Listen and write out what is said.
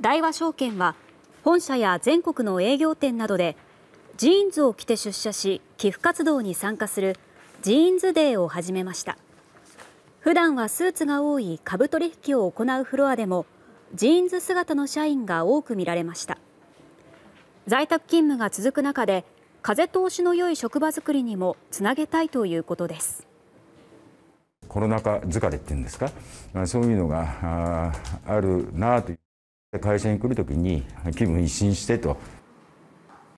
大和証券は本社や全国の営業店などでジーンズを着て出社し寄付活動に参加するジーンズデーを始めました普段はスーツが多い株取引を行うフロアでもジーンズ姿の社員が多く見られました在宅勤務が続く中で風通しの良い職場づくりにもつなげたいということですコロナ禍疲れっていうんですかそういうのがあるなと。会社に来るときに気分一新してと